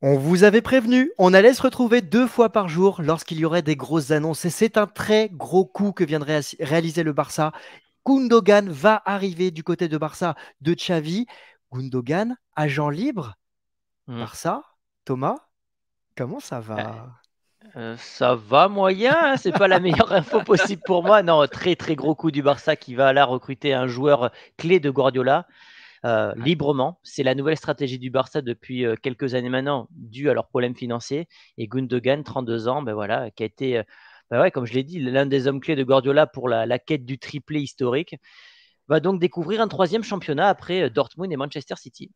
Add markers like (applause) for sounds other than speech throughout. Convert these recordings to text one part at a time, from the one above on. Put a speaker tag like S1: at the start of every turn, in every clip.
S1: On vous avait prévenu, on allait se retrouver deux fois par jour lorsqu'il y aurait des grosses annonces. Et c'est un très gros coup que viendrait réaliser le Barça. Gundogan va arriver du côté de Barça de Xavi. Gundogan, agent libre. Hmm. Barça, Thomas, comment ça va euh,
S2: euh, ça va moyen, hein, c'est pas la meilleure info (laughs) possible pour moi. Non, très très gros coup du Barça qui va là recruter un joueur clé de Guardiola. Euh, librement. C'est la nouvelle stratégie du Barça depuis euh, quelques années maintenant, due à leurs problèmes financiers. Et Gundogan, 32 ans, ben voilà, qui a été, euh, ben comme je l'ai dit, l'un des hommes clés de Guardiola pour la quête du triplé historique, va donc découvrir un troisième championnat après Dortmund et Manchester City.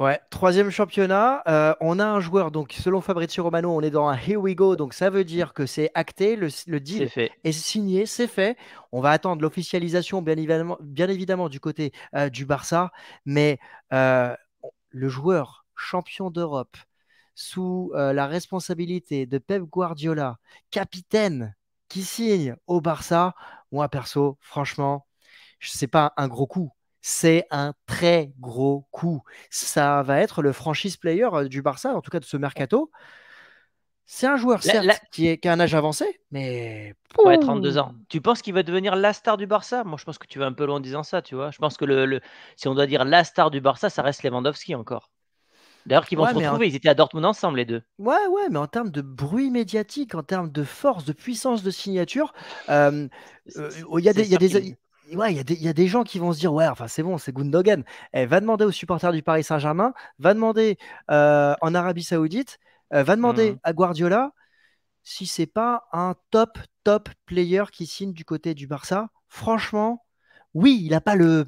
S2: Ouais,
S1: troisième championnat. Euh, on a un joueur, donc selon Fabrizio Romano, on est dans un here we go, donc ça veut dire que c'est acté, le, deal est, signé, c'est fait. On va attendre l'officialisation, bien évidemment, du côté euh, du Barça, mais euh, le joueur champion d'Europe, sous la responsabilité de Pep Guardiola, capitaine qui signe au Barça, moi perso, franchement, c'est pas un gros coup c'est un très gros coup. Ça va être le franchise player euh, du Barça, en tout cas de ce mercato. C'est un joueur, certes, Qui, est, qui, a un âge avancé, mais.
S2: Ouais, 32 ans. Tu penses qu'il va devenir la star du Barça Moi, je pense que tu vas un peu loin en disant ça, tu vois. Je pense que le, si on doit dire la star du Barça, ça reste Lewandowski encore. D'ailleurs, qu'ils vont se retrouver. Ils étaient à Dortmund ensemble, les deux.
S1: Ouais, ouais, mais en termes de bruit médiatique, en termes de force, de puissance de signature, euh,
S2: euh, il y, a des
S1: il y, a des gens qui vont se dire, ouais, enfin c'est bon, c'est Gundogan. Eh, va demander aux supporters du Paris Saint-Germain, va demander euh, en Arabie Saoudite, euh, va demander mmh. à Guardiola si c'est pas un top, top player qui signe du côté du Barça. Franchement, oui, il n'a pas le.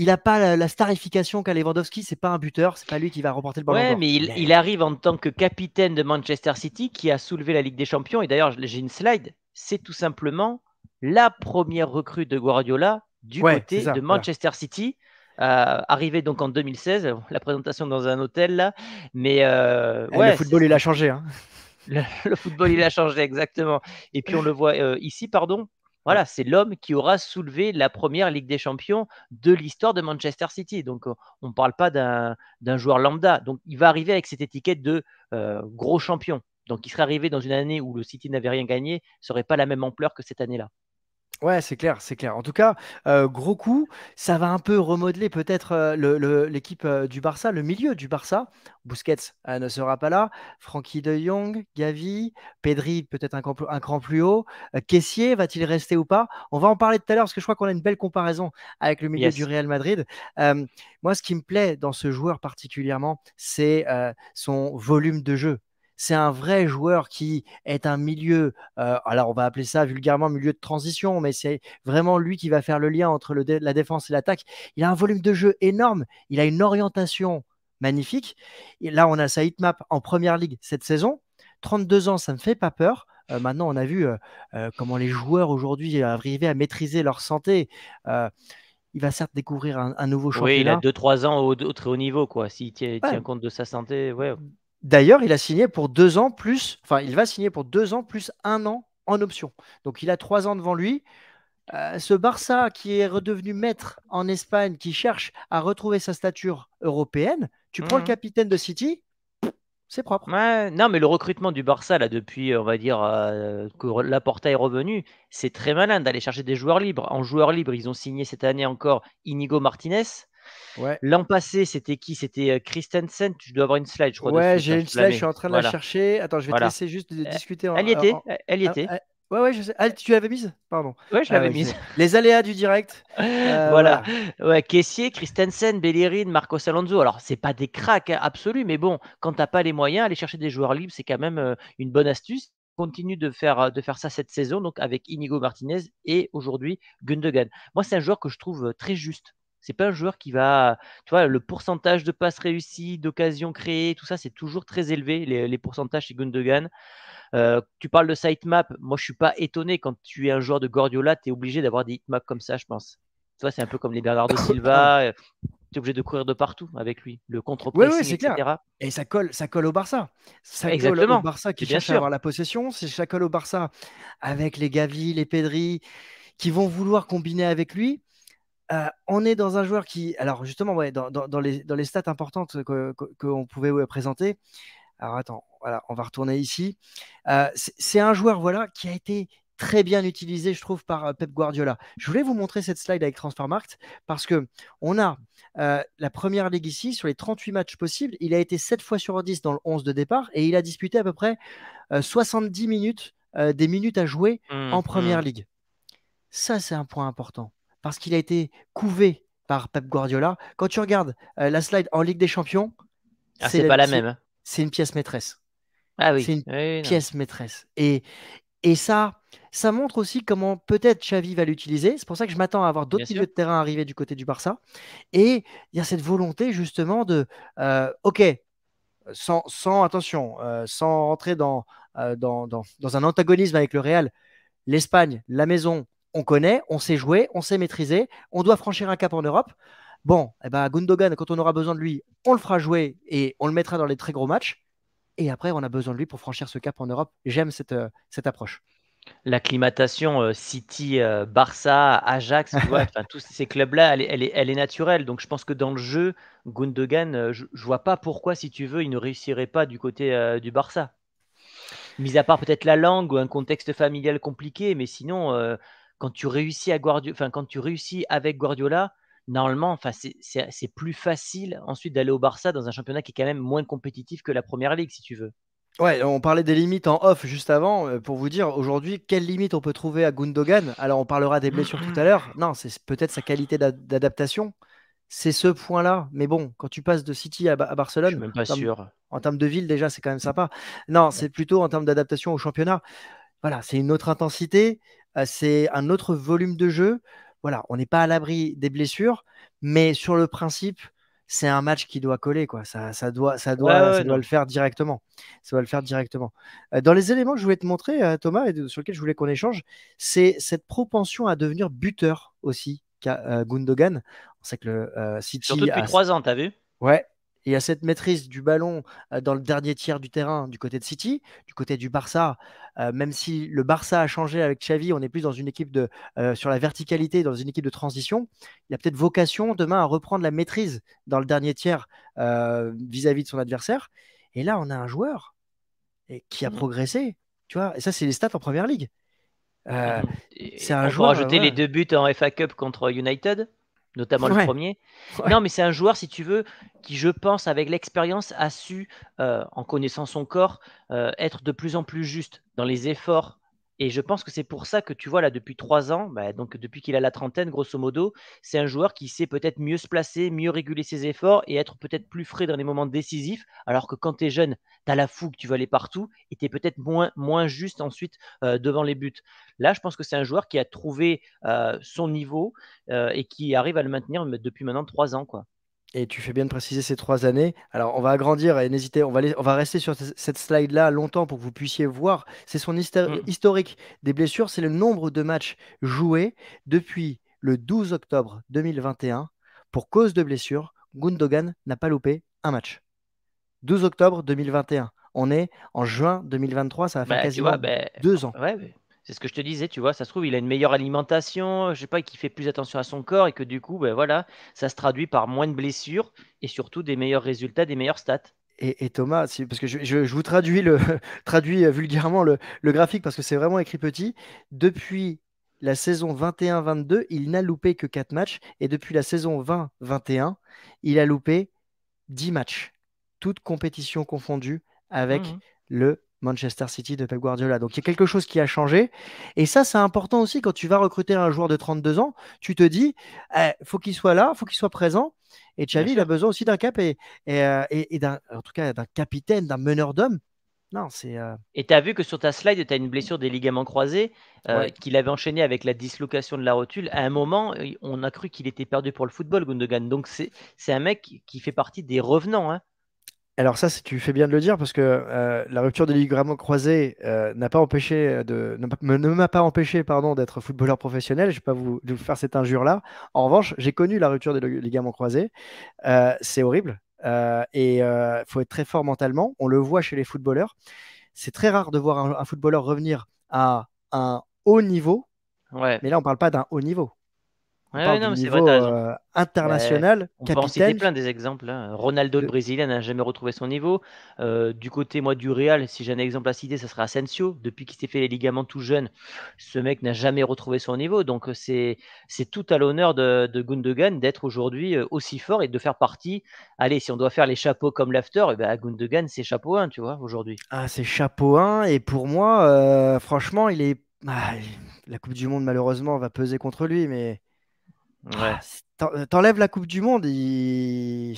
S1: Il n'a pas la, starification qu'a Lewandowski, c'est pas un buteur, c'est pas lui qui va remporter le ballon. Ouais, mais il, il
S2: arrive en tant que capitaine de Manchester City qui a soulevé la Ligue des Champions. Et d'ailleurs, j'ai une slide. C'est tout simplement la première recrue de Guardiola du côté de Manchester City. Euh, arrivée donc en 2016, (laughs) la présentation dans un hôtel là, mais euh, eh, le football
S1: il a changé. Hein. (laughs) Le,
S2: football il a changé exactement. Et puis on le voit euh, ici, pardon. Voilà, c'est l'homme qui aura soulevé la première Ligue des Champions de l'histoire de Manchester City. Donc on ne parle pas d'un joueur lambda. Donc il va arriver avec cette étiquette de gros champion. Donc il serait arrivé dans une année où le City n'avait rien gagné, ce serait pas la même ampleur que cette année-là.
S1: Ouais, c'est clair, c'est clair. En tout cas, euh, gros coup, ça va un peu remodeler peut-être euh, l'équipe euh, du Barça, le milieu du Barça. Busquets ne sera pas là. Francky de Jong, Gavi, Pedri peut-être un, cran plus haut. Caissier va-t-il rester ou pas On va en parler tout à l'heure parce que je crois qu'on a une belle comparaison avec le milieu du Real Madrid. moi, ce qui me plaît dans ce joueur particulièrement, c'est son volume de jeu. C'est un vrai joueur qui est un milieu, euh, alors on va appeler ça vulgairement milieu de transition, mais c'est vraiment lui qui va faire le lien entre la défense et l'attaque. Il a un volume de jeu énorme, il a une orientation magnifique. là, on a sa hitmap en première ligue cette saison. 32 ans, ça ne me fait pas peur. Euh, maintenant, on a vu euh, comment les joueurs aujourd'hui arrivent à maîtriser leur santé. il va certes découvrir un, nouveau championnat. Oui, il a
S2: 2-3 ans au, très haut niveau, quoi. S'il tient, compte de sa santé, ouais.
S1: D'ailleurs, il a signé pour deux ans plus, enfin, il va signer pour deux ans plus un an en option. Donc, il a trois ans devant lui. Euh, ce Barça qui est redevenu maître en Espagne, qui cherche à retrouver sa stature européenne, tu prends le mhm. capitaine de City,
S2: c'est propre. Ouais, non, mais le recrutement du Barça, là, depuis, on va dire, euh, que la Laporta est revenu, c'est très malin d'aller chercher des joueurs libres. En joueurs libres, ils ont signé cette année encore Inigo Martinez. L'an passé, c'était qui C'était euh, Christensen. Tu dois avoir une slide, je crois. Ouais, j'ai hein, une slide, je suis en train de la chercher. Attends, je vais te laisser
S1: juste eh, discuter. elle y était. Eh, elle y ah, était. Ouais, ouais, ah, tu l'avais mise Pardon. Ouais, je ah l'avais mise.
S2: Les aléas du direct. (laughs) Euh, voilà. Ouais, Caissier, Christensen, Bellerin, Marcos Alonso. Alors, c'est pas des cracks hein, absolus, mais bon, quand t'as pas les moyens, aller chercher des joueurs libres, c'est quand même euh, une bonne astuce. Continue de faire, de faire ça cette saison, donc avec Inigo Martinez et aujourd'hui Gundogan. Moi, c'est un joueur que je trouve très juste c'est pas un joueur qui va. Tu vois, le pourcentage de passes réussies, d'occasions créées, tout ça, c'est toujours très élevé, les, pourcentages chez Gundogan. Euh, tu parles de sitemap. Moi, je suis pas étonné quand tu es un joueur de Guardiola, tu es obligé d'avoir des hitmaps comme ça, je pense. Tu vois, c'est un peu comme les Bernardo Silva. Euh, tu es obligé de courir de partout avec lui, le contre oui, etc.
S1: Et ça colle, ça colle au Barça. Ça Exactement. colle au Barça qui cherche à avoir la possession. Ça colle au Barça avec les Gavi, les Pedri, qui vont vouloir combiner avec lui. Euh, on est dans un joueur qui, alors justement, ouais, dans, dans, les, stats importantes qu'on que, pouvait présenter, alors attends, on va retourner ici. Euh, c'est un joueur voilà, qui a été très bien utilisé, je trouve, par euh, Pep Guardiola. Je voulais vous montrer cette slide avec Transfermarkt parce que on a la première ligue ici, sur les 38 matchs possibles, il a été 7 fois sur 10 dans le 11 de départ et il a disputé à peu près 70 minutes des minutes à jouer mmh, en mmh. première ligue. Ça, c'est un point important parce qu'il a été couvé par Pep Guardiola. Quand tu regardes euh, la slide en Ligue des Champions,
S2: ah, c'est pas la même. Hein.
S1: C'est une pièce maîtresse. Ah oui. C'est une pièce maîtresse. Et, et ça, ça montre aussi comment peut-être Xavi va l'utiliser. C'est pour ça que je m'attends à avoir d'autres milieux de terrain arriver du côté du Barça. Et il y a cette volonté justement de, euh, ok, sans, attention, euh, sans rentrer dans, dans, dans, un antagonisme avec le Real, l'Espagne, la maison, on connaît, on sait jouer, on sait maîtriser, on doit franchir un cap en Europe. Bon, et eh ben Gundogan, quand on aura besoin de lui, on le fera jouer et on le mettra dans les très gros matchs. Et après, on a besoin de lui pour franchir ce cap en Europe. J'aime cette, euh, cette approche.
S2: L'acclimatation euh, City, euh, Barça, Ajax, (laughs) tous ces clubs-là, elle, est naturelle. Donc je pense que dans le jeu, Gundogan, je, ne vois pas pourquoi, si tu veux, il ne réussirait pas du côté du Barça. Mis à part peut-être la langue ou un contexte familial compliqué, mais sinon, quand tu réussis à enfin quand tu réussis avec Guardiola, normalement, enfin c'est plus facile ensuite d'aller au Barça dans un championnat qui est quand même moins compétitif que la Première Ligue, si tu veux.
S1: Ouais, on parlait des limites en off juste avant euh, pour vous dire aujourd'hui quelles limites on peut trouver à Gundogan. Alors on parlera des blessures tout à l'heure. (clears throat) Non, c'est peut-être sa qualité d'adaptation. C'est ce point-là. Mais bon, quand tu passes de City à, Barcelone, même pas sûr. En termes de ville déjà, c'est quand même mm. sympa. Non, c'est plutôt en termes d'adaptation au championnat. Voilà, c'est une autre intensité. Euh, c'est un autre volume de jeu. Voilà, on n'est pas à l'abri des blessures, mais sur le principe, c'est un match qui doit coller quoi. Ça, ça doit, ça doit, ça doit le faire directement. Ça doit le faire directement. Euh, dans les éléments que je voulais te montrer, euh, Thomas, et sur lesquels je voulais qu'on échange, c'est cette propension à devenir buteur aussi qu'a Gundogan. On sait que le Surtout depuis trois ans, t'as vu Ouais, il y a cette maîtrise du ballon dans le dernier tiers du terrain du côté de City, du côté du Barça, même si le Barça a changé avec Xavi, on est plus dans une équipe de, sur la verticalité, dans une équipe de transition, il a peut-être vocation demain à reprendre la maîtrise dans le dernier tiers vis-à-vis de son adversaire. Et là, on a un
S2: joueur qui a mmh.
S1: progressé, tu vois, et ça, c'est les stats en Première Ligue.
S2: Ah bah, c'est un joueur... Rajouter les deux buts en FA Cup contre United notamment le premier. (laughs) Non, mais c'est un joueur, si tu veux, qui, je pense, avec l'expérience, a su, euh, en connaissant son corps, euh, être de plus en plus juste dans les efforts et je pense que c'est pour ça que tu vois là depuis trois ans, bah, donc depuis qu'il a la trentaine, grosso modo, c'est un joueur qui sait peut-être mieux se placer, mieux réguler ses efforts et être peut-être plus frais dans les moments décisifs. Alors que quand tu es jeune, tu as la fougue, tu vas aller partout et tu es peut-être moins, juste ensuite euh, devant les buts. Là, je pense que c'est un joueur qui a trouvé euh, son niveau euh, et qui arrive à le maintenir depuis maintenant trois ans. quoi
S1: et tu fais bien de préciser ces trois années. Alors, on va agrandir et n'hésitez, on va, on va rester sur cette slide-là longtemps pour que vous puissiez voir. C'est son mmh. historique des blessures, c'est le nombre de matchs joués depuis le 12 octobre 2021. Pour cause de blessure, Gundogan n'a pas loupé un match. 12 octobre 2021. On est en juin 2023, ça va faire bah, quasiment ben, deux ans.
S2: Ouais, c'est ce que je te disais, tu vois, ça se trouve, il a une meilleure alimentation, je sais pas, qu'il fait plus attention à son corps et que du coup, ben voilà, ça se traduit par moins de blessures et surtout des meilleurs résultats, des meilleurs stats. Et, Thomas, parce que je,
S1: vous traduis, (laughs) euh, vulgairement le, graphique parce que c'est vraiment écrit petit. Depuis la saison 21-22, il n'a loupé que 4 matchs et depuis la saison 20-21, il a loupé 10 matchs, toutes compétitions confondues avec mmh. le Manchester City de Pep Guardiola. Donc il y a quelque chose qui a changé. Et ça, c'est important aussi quand tu vas recruter un joueur de 32 ans. Tu te dis, il eh, faut qu'il soit là, faut qu'il soit présent. Et Xavi, il a besoin aussi d'un cap euh, et, d'un, en tout cas, d'un capitaine, d'un meneur d'hommes. Non, c'est. Euh,
S2: et tu as vu que sur ta slide, tu as une blessure des ligaments croisés euh, qu'il avait enchaîné avec la dislocation de la rotule. À un moment, on a cru qu'il était perdu pour le football, Gundogan. Donc, c'est, c'est un mec qui fait partie des revenants. Hein.
S1: Alors ça, tu fais bien de le dire parce que euh, la rupture des ligaments croisés euh, n'a pas empêché de ne m'a pas empêché pardon d'être footballeur professionnel. Je ne vais pas vous, faire cette injure là. En revanche, j'ai connu la rupture des ligaments croisés. Euh, c'est horrible et il faut être très fort mentalement. On le voit chez les footballeurs. C'est très rare de voir un, footballeur revenir à un haut niveau. Mais là, on ne parle pas d'un haut niveau international. capitaine. on peut plein
S2: des exemples. Hein. Ronaldo, le Brésilien, n'a jamais retrouvé son niveau. Euh, du côté, moi, du Real, si j'ai un exemple à citer, ce sera Asensio. Depuis qu'il s'est fait les ligaments tout jeune, ce mec n'a jamais retrouvé son niveau. Donc, euh, c'est tout à l'honneur de, de, Gundogan d'être aujourd'hui euh, aussi fort et de faire partie. Allez, si on doit faire les chapeaux comme l'after, eh ben, Gundogan, c'est chapeau 1, tu vois, aujourd'hui.
S1: Ah, c'est chapeau 1. Et pour moi, franchement, il est. Ah, la Coupe du Monde, malheureusement, va peser contre lui, mais Ouais. Ah, euh, t'enlèves la Coupe du Monde, il,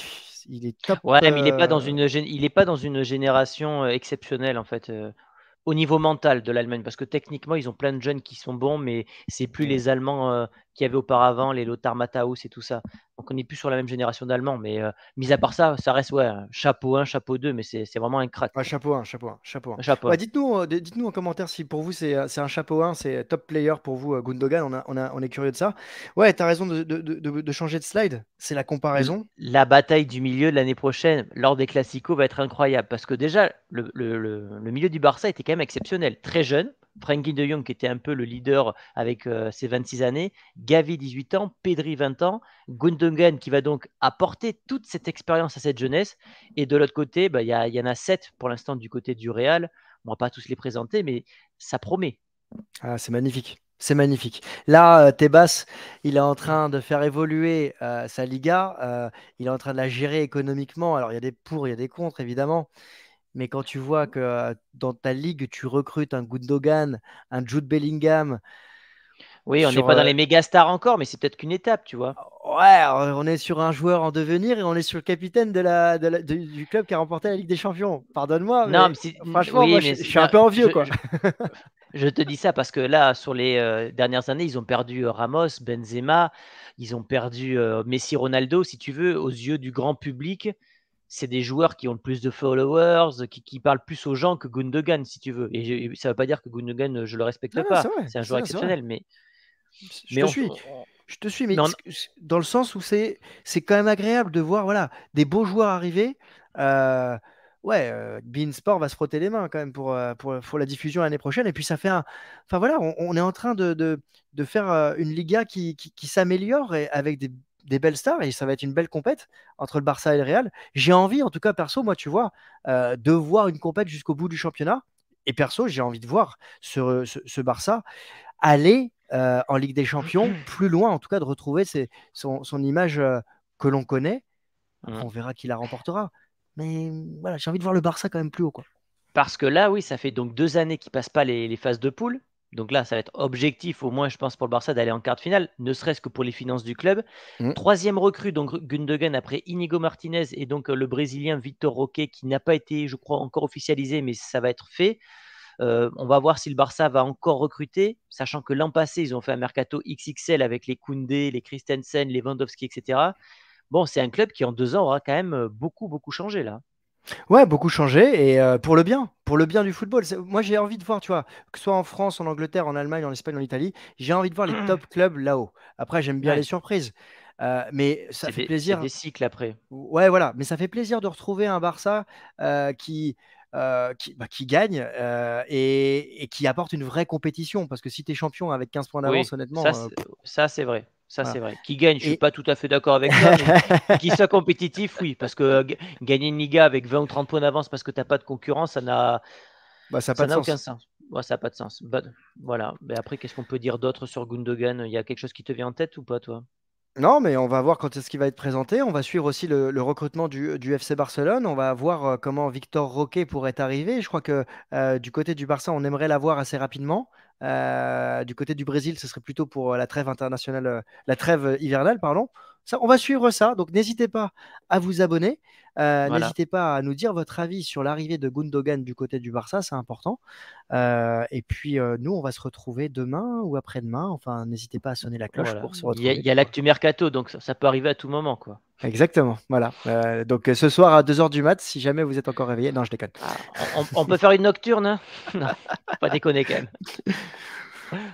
S1: est top. il n'est pas euh.
S2: il est pas dans une génération euh, exceptionnelle en fait au niveau mental de l'Allemagne Parce que techniquement, ils ont plein de jeunes qui sont bons, mais c'est plus les Allemands qui euh, qu'il y avait auparavant, les Lothar Matthaus et tout ça. Donc on n'est plus sur la même génération d'Allemands. Mais euh, mis à part ça, ça reste ouais, chapeau 1, chapeau 2, mais c'est vraiment un crack. chapeau 1, chapeau 1, chapeau 1. Chapeau
S1: dites-nous, euh, dites-nous en commentaire si pour vous c'est un chapeau 1, c'est top player pour vous, Gundogan. On, a, on, a, on est curieux de ça. Ouais, tu as raison de, de, de, changer de slide. C'est la
S2: comparaison. La bataille du milieu de l'année prochaine, lors des classicaux va être incroyable. Parce que déjà, le, le, le, le milieu du Barça était exceptionnel. Très jeune, Frankie de Jong, qui était un peu le leader avec euh, ses 26 années, Gavi, 18 ans, Pedri, 20 ans, Gundogan, qui va donc apporter toute cette expérience à cette jeunesse. Et de l'autre côté, bah, il y, en a 7 pour l'instant du côté du Real. On va pas tous les présenter, mais ça promet. Ah, c'est magnifique.
S1: C'est magnifique. Là, euh, Tebas, il est en train de faire évoluer euh, sa Liga. il est en train de la gérer économiquement. Alors, il y a des pour, il y a des contre, évidemment. Mais quand tu vois que dans ta ligue, tu recrutes un Dogan, un Jude Bellingham. Oui, on n'est pas dans les
S2: méga stars encore, mais c'est peut-être qu'une étape, tu vois.
S1: Oh, ouais, on est sur un joueur en devenir et on est sur le capitaine du club qui a remporté la Ligue des Champions. Pardonne-moi. Non, mais, franchement, je, suis un peu envieux, je, quoi.
S2: Je, te dis ça parce que là, sur les dernières années, ils ont perdu Ramos, Benzema, ils ont perdu Messi, Ronaldo, si tu veux, aux yeux du grand public c'est des joueurs qui ont le plus de followers, qui, parlent plus aux gens que Gundogan, si tu veux. Et ça ne veut pas dire que Gundogan, euh, je le respecte pas. C'est un joueur exceptionnel, mais. Je te suis. Je te suis, mais
S1: dans le sens où c'est c'est quand même agréable de voir voilà des beaux joueurs arriver. Euh, ouais, euh, Beansport va se frotter les mains quand même pour, euh, pour, pour la diffusion l'année prochaine. Et puis ça fait un. Enfin voilà, on, est en train de, faire une Liga qui, qui, qui s'améliore avec des des belles stars et ça va être une belle compète entre le Barça et le Real. J'ai envie, en tout cas perso, moi tu vois, euh, de voir une compète jusqu'au bout du championnat. Et perso, j'ai envie de voir ce, Barça aller euh, en Ligue des Champions (clears throat) plus loin, en tout cas de retrouver son, image euh, que l'on connaît. Mmh. on verra qui la remportera. Mais voilà, j'ai envie de voir le Barça quand même plus haut. Quoi.
S2: Parce que là, oui, ça fait donc deux années qui passent pas les, les phases de poule. Donc là, ça va être objectif, au moins, je pense, pour le Barça d'aller en quart de finale, ne serait-ce que pour les finances du club. Mm. Troisième recrue, donc Gundogan après Inigo Martinez et donc euh, le Brésilien Victor Roque, qui n'a pas été, je crois, encore officialisé, mais ça va être fait. Euh, on va voir si le Barça va encore recruter, sachant que l'an passé, ils ont fait un mercato XXL avec les Koundé, les Christensen, les Wandowski, etc. Bon, c'est un club qui, en deux ans, aura quand même euh, beaucoup, beaucoup changé là.
S1: Ouais, beaucoup changé et euh, pour le bien, pour le bien du football. Moi, j'ai envie de voir, tu vois, que ce soit en France, en Angleterre, en Allemagne, en Espagne, en Italie, j'ai envie de voir les mmh. top clubs là-haut. Après, j'aime bien les surprises. Euh, mais ça fait plaisir. Des cycles après. Ouais, voilà. Mais ça fait plaisir de retrouver un Barça euh, qui, bah, qui, gagne et, qui apporte une vraie compétition. Parce que si tu es champion avec 15 points d'avance, honnêtement. Ça, c'est vrai. Ça, c'est vrai. Qui gagne, je ne suis
S2: pas tout à fait d'accord avec toi. Mais (laughs) qui soit compétitif, oui. Parce que euh, gagner une Liga avec 20 ou 30 points d'avance parce que tu n'as pas de concurrence, ça n'a pas de sens. aucun sens. ça n'a pas de sens. voilà. Mais après, qu'est-ce qu'on peut dire d'autre sur Gundogan Il y a quelque chose qui te vient en tête ou pas, toi
S1: non, mais on va voir quand est-ce qu'il va être présenté. On va suivre aussi le, recrutement du, FC Barcelone. On va voir euh, comment Victor Roquet pourrait arriver. Je crois que euh, du côté du Barça, on aimerait l'avoir assez rapidement. Euh, du côté du Brésil, ce serait plutôt pour euh, la trêve internationale, euh, la trêve hivernale, pardon on va suivre ça. Donc n'hésitez pas à vous abonner. Euh, n'hésitez pas à nous dire votre avis sur l'arrivée de Gundogan du côté du Barça, c'est important. Euh, et puis euh, nous, on va se retrouver demain ou après-demain. Enfin, n'hésitez pas à sonner la cloche pour se retrouver. Il
S2: y a, l'actu mercato, donc ça, peut arriver à tout moment, quoi.
S1: Exactement, voilà. donc ce soir à 2h du mat, si jamais vous êtes encore réveillé, non, je déconne. Ah,
S2: on, peut faire une nocturne hein (laughs) Non, pas déconner quand même. (laughs)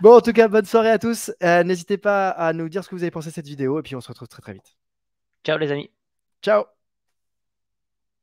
S1: Bon, en tout cas, bonne soirée à tous. Euh, n'hésitez pas à nous dire ce que vous avez pensé de cette vidéo et puis on se retrouve très très vite. Ciao les amis. Ciao.